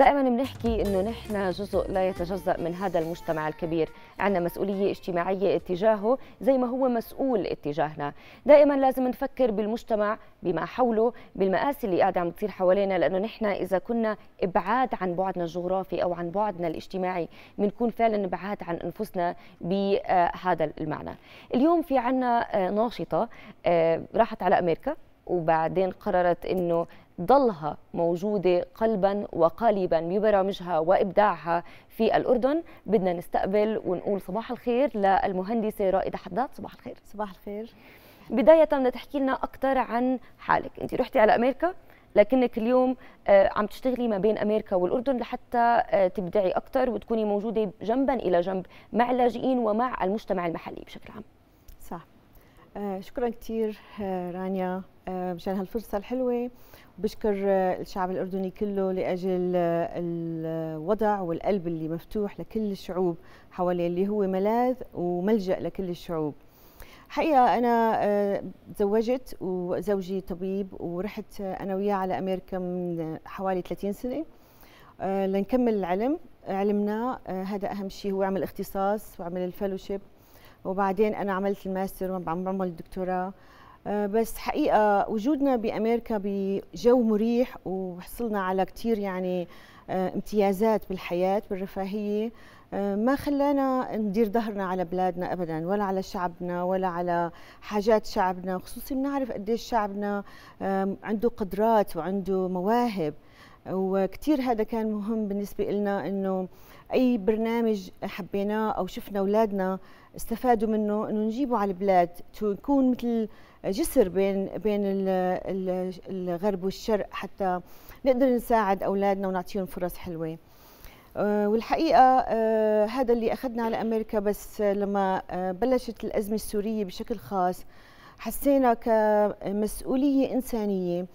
دائما بنحكي انه نحن جزء لا يتجزا من هذا المجتمع الكبير عندنا مسؤوليه اجتماعيه اتجاهه زي ما هو مسؤول اتجاهنا دائما لازم نفكر بالمجتمع بما حوله بالمآسي اللي قاعده عم تصير حوالينا لانه نحن اذا كنا ابعاد عن بعدنا الجغرافي او عن بعدنا الاجتماعي بنكون فعلا ابعاد عن انفسنا بهذا المعنى اليوم في عنا ناشطه آه، راحت على امريكا وبعدين قررت انه ضلها موجودة قلبا وقالبا ببرامجها وإبداعها في الأردن بدنا نستقبل ونقول صباح الخير للمهندسة رائدة حداد صباح الخير صباح الخير بداية بدنا تحكي لنا أكثر عن حالك أنت رحتي على أمريكا لكنك اليوم آه، عم تشتغلي ما بين امريكا والاردن لحتى آه، تبدعي اكثر وتكوني موجوده جنبا الى جنب مع اللاجئين ومع المجتمع المحلي بشكل عام آه، شكرا كثير آه، رانيا آه، مشان هالفرصه الحلوه وبشكر الشعب الاردني كله لاجل الوضع والقلب اللي مفتوح لكل الشعوب حواليه اللي هو ملاذ وملجا لكل الشعوب حقيقه انا تزوجت وزوجي طبيب ورحت انا وياه على امريكا من حوالي 30 سنه لنكمل العلم علمنا هذا اهم شيء هو عمل اختصاص وعمل الفلوشيب وبعدين انا عملت الماستر وعم بعمل الدكتوراه بس حقيقه وجودنا بامريكا بجو مريح وحصلنا على كثير يعني آه، امتيازات بالحياه بالرفاهيه آه، ما خلانا ندير ظهرنا على بلادنا ابدا ولا على شعبنا ولا على حاجات شعبنا خصوصي بنعرف قديش شعبنا عنده قدرات وعنده مواهب وكثير هذا كان مهم بالنسبه لنا انه اي برنامج حبيناه او شفنا اولادنا استفادوا منه انه نجيبه على البلاد تكون مثل جسر بين بين الغرب والشرق حتى نقدر نساعد اولادنا ونعطيهم فرص حلوه آه، والحقيقه آه، هذا اللي اخذنا على امريكا بس لما آه، بلشت الازمه السوريه بشكل خاص حسينا كمسؤوليه انسانيه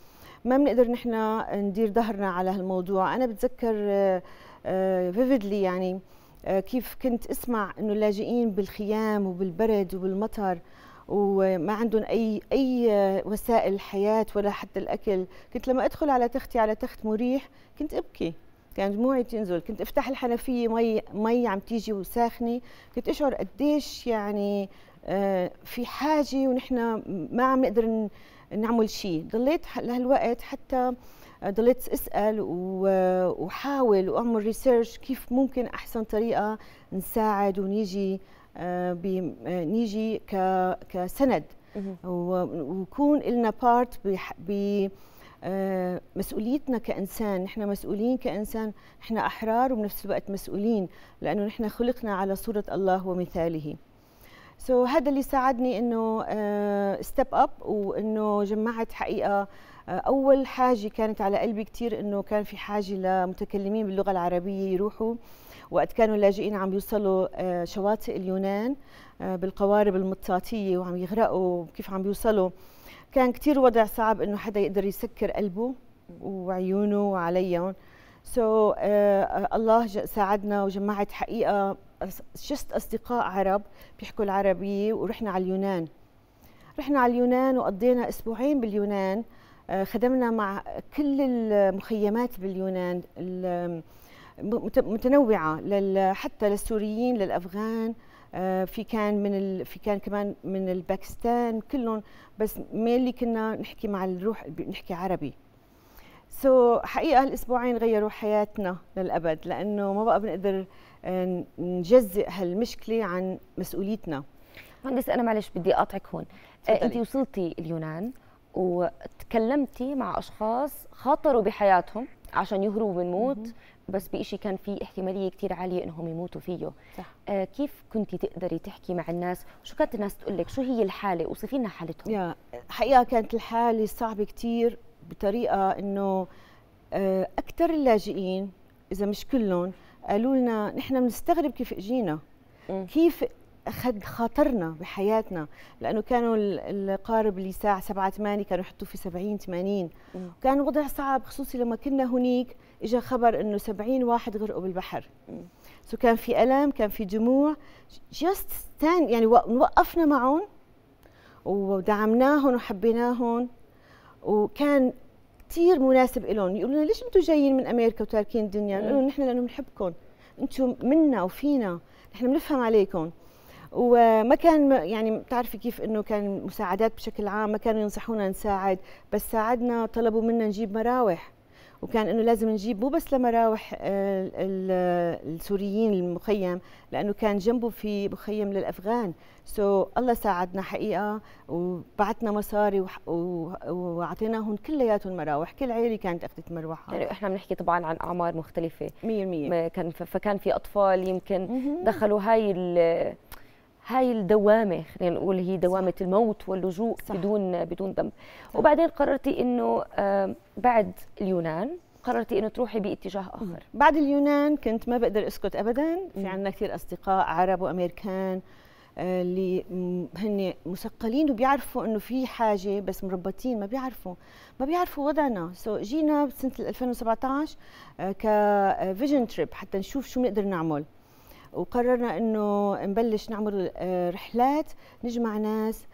ما بنقدر نحن ندير ظهرنا على هالموضوع انا بتذكر فيفيدلي آه، آه، يعني آه، كيف كنت اسمع انه اللاجئين بالخيام وبالبرد وبالمطر وما عندهم اي اي وسائل حياه ولا حتى الاكل كنت لما ادخل على تختي على تخت مريح كنت ابكي كان دموعي تنزل كنت افتح الحنفيه مي مي عم تيجي وساخنه كنت اشعر قديش يعني في حاجه ونحن ما عم نقدر نعمل شيء ضليت لهالوقت حتى ضليت اسال وحاول واعمل ريسيرش كيف ممكن احسن طريقه نساعد ونيجي آه، آه، نيجي كسند ويكون لنا بارت آه، مسؤوليتنا كانسان نحن مسؤولين كانسان نحن احرار وبنفس الوقت مسؤولين لانه نحن خلقنا على صوره الله ومثاله سو so, هذا اللي ساعدني انه ستيب آه، اب وانه جمعت حقيقه آه، اول حاجه كانت على قلبي كثير انه كان في حاجه لمتكلمين باللغه العربيه يروحوا وقت كانوا اللاجئين عم يوصلوا آه، شواطئ اليونان بالقوارب المطاطيه وعم يغرقوا كيف عم بيوصلوا كان كثير وضع صعب انه حدا يقدر يسكر قلبه وعيونه وعليهم سو so, uh, الله ساعدنا وجمعت حقيقه شست اصدقاء عرب بيحكوا العربيه ورحنا على اليونان رحنا على اليونان وقضينا اسبوعين باليونان آه، خدمنا مع كل المخيمات باليونان متنوعه حتى للسوريين للافغان آه، في كان من ال... في كان كمان من الباكستان كلهم بس مينلي كنا نحكي مع الروح نحكي عربي سو so, حقيقه هالاسبوعين غيروا حياتنا للابد لانه ما بقى بنقدر آه، نجزئ هالمشكله عن مسؤوليتنا مهندس انا معلش بدي اقاطعك هون آه، انت وصلتي اليونان وتكلمتي مع اشخاص خاطروا بحياتهم عشان يهربوا من موت بس بشيء كان في احتماليه كثير عاليه انهم يموتوا فيه صح. آه كيف كنت تقدري تحكي مع الناس شو كانت الناس تقول لك شو هي الحاله وصفي لنا حالتهم يا حقيقه كانت الحاله صعبه كثير بطريقه انه آه، اكثر اللاجئين اذا مش كلهم قالوا لنا نحن بنستغرب كيف اجينا كيف اخذ خاطرنا بحياتنا لانه كانوا القارب اللي ساعه 7 8 كانوا يحطوا في 70 80 وكان وضع صعب خصوصي لما كنا هنيك اجى خبر انه 70 واحد غرقوا بالبحر سو كان في الم كان في دموع جاست ستاند يعني وقفنا معهم ودعمناهم وحبيناهم وكان كثير مناسب لهم يقولوا لنا ليش انتم جايين من امريكا وتاركين الدنيا نقول إيه. لهم نحن لانه بنحبكم انتم منا وفينا نحن بنفهم عليكم وما كان يعني بتعرفي كيف انه كان مساعدات بشكل عام ما كانوا ينصحونا نساعد بس ساعدنا طلبوا منا نجيب مراوح وكان انه لازم نجيب مو بس لمراوح آه، السوريين المخيم لانه كان جنبه في مخيم للافغان سو so, الله ساعدنا حقيقه وبعتنا مصاري واعطيناهم كلياتهم مراوح كل عيله كانت اخذت مروحه يعني احنا بنحكي طبعا عن اعمار مختلفه 100% كان فكان في اطفال يمكن دخلوا هاي هاي الدوامة خلينا نقول هي دوامة صح. الموت واللجوء صح. بدون بدون ذنب وبعدين قررتي إنه بعد اليونان قررتي انه تروحي باتجاه اخر بعد اليونان كنت ما بقدر اسكت ابدا في عندنا كثير اصدقاء عرب وامريكان آه، اللي هن مثقلين وبيعرفوا انه في حاجه بس مربطين ما بيعرفوا ما بيعرفوا وضعنا سو so, جينا بسنه 2017 كفيجن تريب حتى نشوف شو بنقدر نعمل وقررنا انه نبلش نعمل آه، رحلات نجمع ناس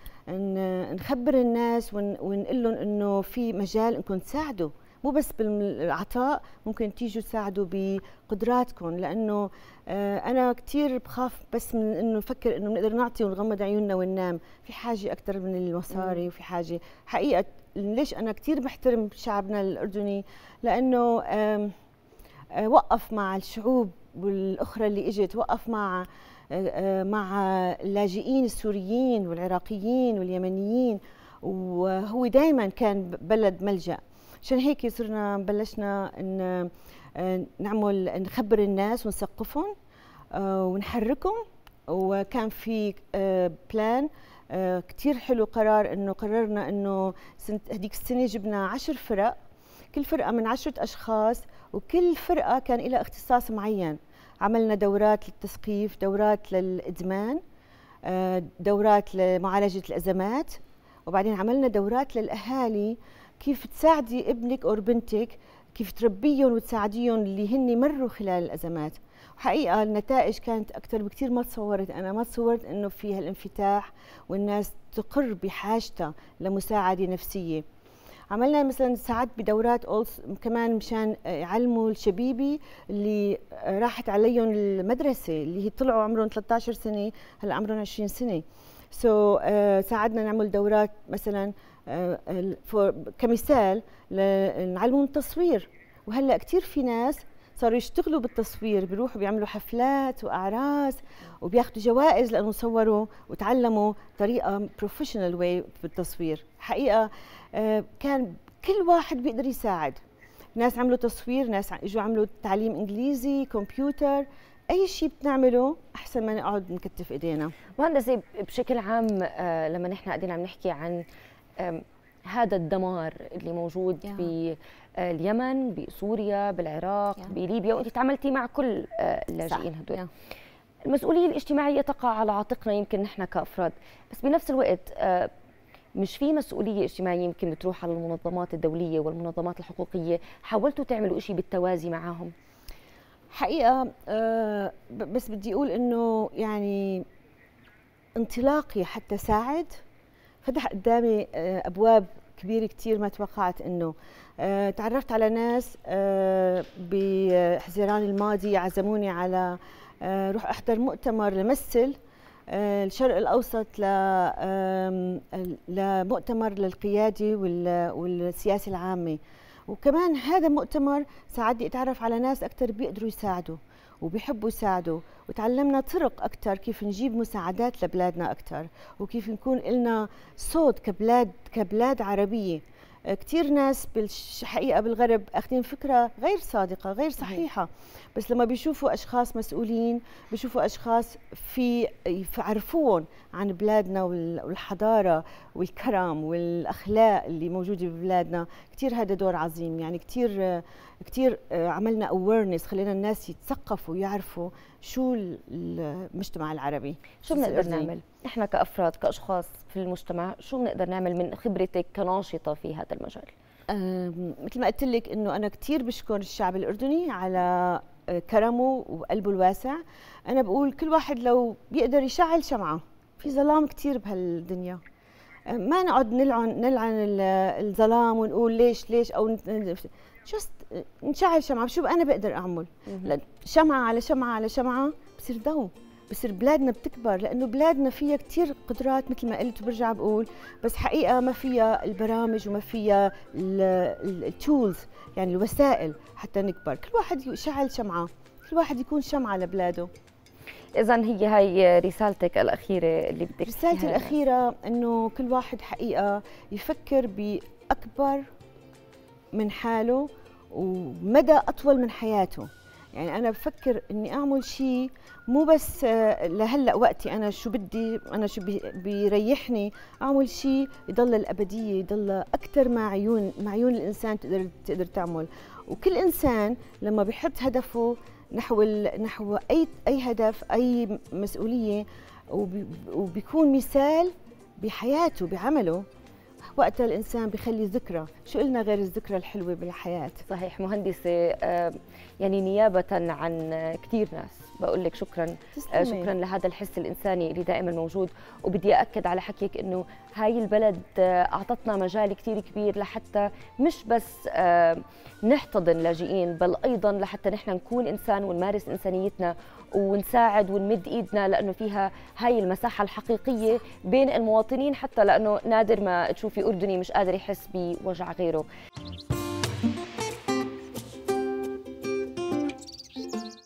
نخبر الناس ونقول لهم انه في مجال انكم تساعدوا مو بس بالعطاء ممكن تيجوا تساعدوا بقدراتكم لانه آه، انا كثير بخاف بس من انه نفكر انه بنقدر نعطي ونغمض عيوننا وننام في حاجه اكثر من المصاري وفي حاجه حقيقه ليش انا كثير بحترم شعبنا الاردني لانه آه، وقف مع الشعوب والاخرى اللي اجت وقف مع مع اللاجئين السوريين والعراقيين واليمنيين وهو دائما كان بلد ملجا عشان هيك صرنا بلشنا ان نعمل نخبر الناس ونثقفهم ونحركهم وكان في بلان كثير حلو قرار انه قررنا انه هذيك السنه جبنا عشر فرق كل فرقه من عشرة اشخاص وكل فرقه كان لها اختصاص معين عملنا دورات للتثقيف دورات للادمان آه، دورات لمعالجه الازمات وبعدين عملنا دورات للاهالي كيف تساعدي ابنك او بنتك كيف تربيهم وتساعديهم اللي هن مروا خلال الازمات وحقيقه النتائج كانت اكثر بكثير ما تصورت انا ما تصورت انه في هالانفتاح والناس تقر بحاجتها لمساعده نفسيه عملنا مثلا ساعات بدورات أولس كمان مشان يعلموا الشبيبي اللي راحت عليهم المدرسه اللي هي طلعوا عمرهم 13 سنه هلا عمرهم 20 سنه سو so, uh, ساعدنا نعمل دورات مثلا uh, for, كمثال لنعلمهم التصوير وهلا كثير في ناس صاروا يشتغلوا بالتصوير بيروحوا بيعملوا حفلات واعراس وبياخذوا جوائز لانه صوروا وتعلموا طريقه بروفيشنال واي بالتصوير حقيقه آه، كان كل واحد بيقدر يساعد ناس عملوا تصوير ناس اجوا عملوا تعليم انجليزي كمبيوتر اي شيء بنعمله احسن ما نقعد نكتف ايدينا مهندسه بشكل عام آه، لما نحن قاعدين عم نحكي عن هذا الدمار اللي موجود yeah. باليمن آه، بسوريا بالعراق yeah. بليبيا وانت تعاملتي مع كل آه، اللاجئين هدول yeah. المسؤوليه الاجتماعيه تقع على عاتقنا يمكن نحن كافراد بس بنفس الوقت آه، مش في مسؤوليه اجتماعيه يمكن بتروح على المنظمات الدوليه والمنظمات الحقوقيه حاولتوا تعملوا شيء بالتوازي معهم حقيقه بس بدي اقول انه يعني انطلاقي حتى ساعد فتح قدامي آه، ابواب كبيره كثير ما توقعت انه آه، تعرفت على ناس آه، بحزيران الماضي عزموني على روح احضر مؤتمر لمثل الشرق الاوسط لمؤتمر للقياده والسياسه العامه وكمان هذا المؤتمر ساعدني اتعرف على ناس اكثر بيقدروا يساعدوا وبيحبوا يساعدوا وتعلمنا طرق أكثر كيف نجيب مساعدات لبلادنا أكثر وكيف نكون لنا صوت كبلاد كبلاد عربية كثير ناس بالحقيقه بالغرب اخذين فكره غير صادقه غير صحيحه بس لما بيشوفوا اشخاص مسؤولين بيشوفوا اشخاص في يعرفوهم عن بلادنا والحضاره والكرم والاخلاق اللي موجوده ببلادنا كثير هذا دور عظيم يعني كثير كثير آه، عملنا اويرنس خلينا الناس يتثقفوا ويعرفوا شو المجتمع العربي شو بنقدر نعمل احنا كافراد كاشخاص في المجتمع شو بنقدر نعمل من خبرتك كناشطه في هذا المجال آه، مثل ما قلت لك انه انا كثير بشكر الشعب الاردني على آه، كرمه وقلبه الواسع انا بقول كل واحد لو بيقدر يشعل شمعه في ظلام كثير بهالدنيا ما نقعد نلعن نلعن الظلام ونقول ليش ليش او جست نشعل شمعه بشوف انا بقدر اعمل شمعه على شمعه على شمعه بصير ضو بصير بلادنا بتكبر لانه بلادنا فيها كثير قدرات مثل ما قلت وبرجع بقول بس حقيقه ما فيها البرامج وما فيها التولز يعني الوسائل حتى نكبر كل واحد يشعل شمعه كل واحد يكون شمعه لبلاده اذا هي هي رسالتك الاخيره اللي بدك رسالتي الاخيره انه كل واحد حقيقه يفكر باكبر من حاله ومدى أطول من حياته يعني أنا بفكر إني أعمل شيء مو بس آه، لهلأ وقتي أنا شو بدي أنا شو بيريحني أعمل شيء يضل الأبدية يضل أكثر ما عيون ما عيون الإنسان تقدر تقدر تعمل وكل إنسان لما بيحط هدفه نحو نحو أي أي هدف أي مسؤولية وبيكون مثال بحياته بعمله وقتها الانسان بخلي ذكرى شو قلنا غير الذكرى الحلوه بالحياه صحيح مهندسه آه، يعني نيابه عن كثير ناس بقول لك شكرا آه، تسلمي. شكرا لهذا الحس الانساني اللي دائما موجود وبدي اكد على حكيك انه هاي البلد آه، اعطتنا مجال كثير كبير لحتى مش بس آه، نحتضن لاجئين بل ايضا لحتى نحن نكون انسان ونمارس انسانيتنا ونساعد ونمد ايدنا لانه فيها هاي المساحه الحقيقيه بين المواطنين حتى لانه نادر ما تشوفي اردني مش قادر يحس بوجع غيره